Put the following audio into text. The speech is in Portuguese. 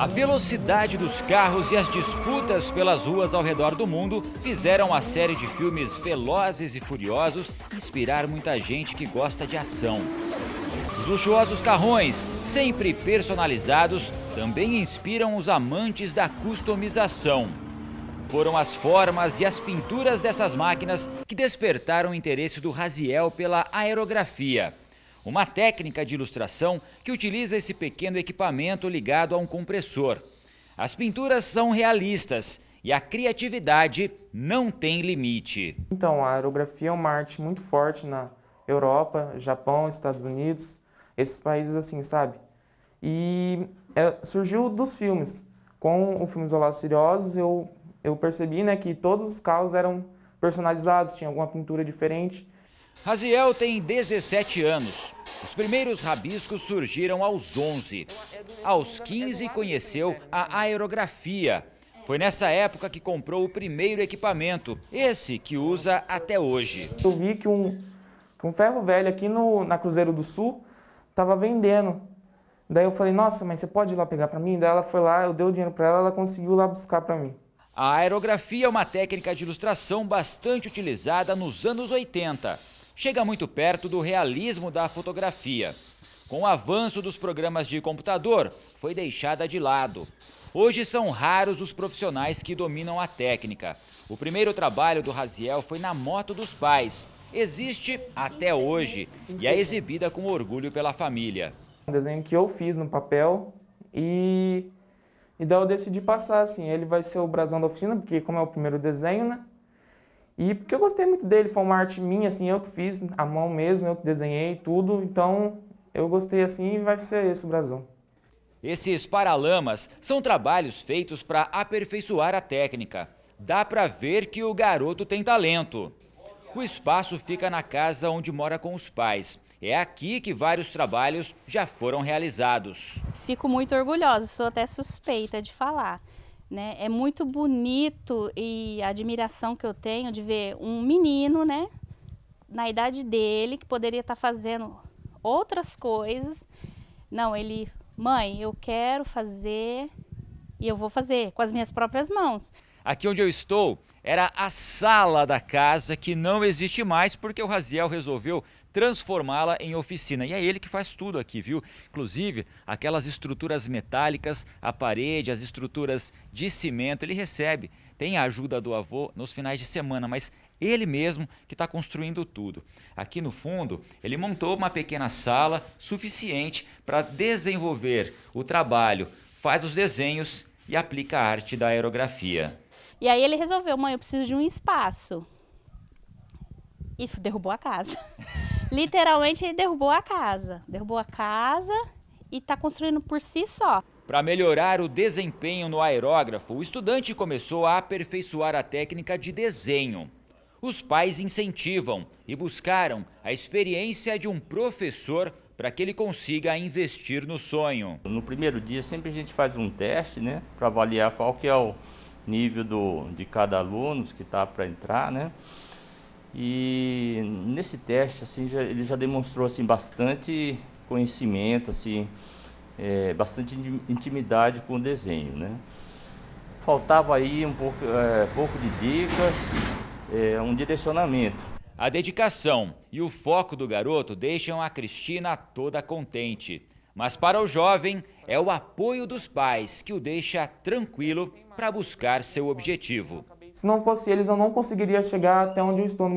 A velocidade dos carros e as disputas pelas ruas ao redor do mundo fizeram a série de filmes Velozes e Furiosos inspirar muita gente que gosta de ação. Os luxuosos carrões, sempre personalizados, também inspiram os amantes da customização. Foram as formas e as pinturas dessas máquinas que despertaram o interesse do Raziel pela aerografia uma técnica de ilustração que utiliza esse pequeno equipamento ligado a um compressor. As pinturas são realistas e a criatividade não tem limite. Então, a aerografia é uma arte muito forte na Europa, Japão, Estados Unidos, esses países assim, sabe? E é, surgiu dos filmes. Com o filme Os Olados eu, eu percebi né, que todos os carros eram personalizados, tinha alguma pintura diferente. Raziel tem 17 anos. Os primeiros rabiscos surgiram aos 11. Aos 15 conheceu a aerografia. Foi nessa época que comprou o primeiro equipamento, esse que usa até hoje. Eu vi que um, que um ferro velho aqui no, na Cruzeiro do Sul estava vendendo. Daí eu falei, nossa, mas você pode ir lá pegar para mim? Daí ela foi lá, eu dei o dinheiro para ela, ela conseguiu lá buscar para mim. A aerografia é uma técnica de ilustração bastante utilizada nos anos 80 chega muito perto do realismo da fotografia. Com o avanço dos programas de computador, foi deixada de lado. Hoje são raros os profissionais que dominam a técnica. O primeiro trabalho do Raziel foi na moto dos pais. Existe até hoje e é exibida com orgulho pela família. Um desenho que eu fiz no papel e, e daí eu decidi passar assim. Ele vai ser o brasão da oficina, porque como é o primeiro desenho, né? E porque eu gostei muito dele, foi uma arte minha, assim, eu que fiz, à mão mesmo, eu que desenhei tudo. Então, eu gostei assim e vai ser esse o brasão. Esses paralamas são trabalhos feitos para aperfeiçoar a técnica. Dá para ver que o garoto tem talento. O espaço fica na casa onde mora com os pais. É aqui que vários trabalhos já foram realizados. Fico muito orgulhosa, sou até suspeita de falar. Né? É muito bonito e a admiração que eu tenho de ver um menino, né, na idade dele, que poderia estar tá fazendo outras coisas. Não, ele, mãe, eu quero fazer e eu vou fazer com as minhas próprias mãos. Aqui onde eu estou era a sala da casa que não existe mais porque o Raziel resolveu transformá-la em oficina. E é ele que faz tudo aqui, viu? Inclusive aquelas estruturas metálicas, a parede, as estruturas de cimento, ele recebe. Tem a ajuda do avô nos finais de semana, mas ele mesmo que está construindo tudo. Aqui no fundo, ele montou uma pequena sala suficiente para desenvolver o trabalho, faz os desenhos e aplica a arte da aerografia. E aí ele resolveu, mãe, eu preciso de um espaço. E derrubou a casa. Literalmente ele derrubou a casa. Derrubou a casa e está construindo por si só. Para melhorar o desempenho no aerógrafo, o estudante começou a aperfeiçoar a técnica de desenho. Os pais incentivam e buscaram a experiência de um professor para que ele consiga investir no sonho. No primeiro dia sempre a gente faz um teste, né, para avaliar qual que é o nível do, de cada aluno que está para entrar, né? E nesse teste, assim, já, ele já demonstrou assim bastante conhecimento, assim, é, bastante intimidade com o desenho, né? Faltava aí um pouco, é, pouco de dicas, é, um direcionamento. A dedicação e o foco do garoto deixam a Cristina toda contente. Mas para o jovem, é o apoio dos pais que o deixa tranquilo para buscar seu objetivo. Se não fosse eles, eu não conseguiria chegar até onde eu estou.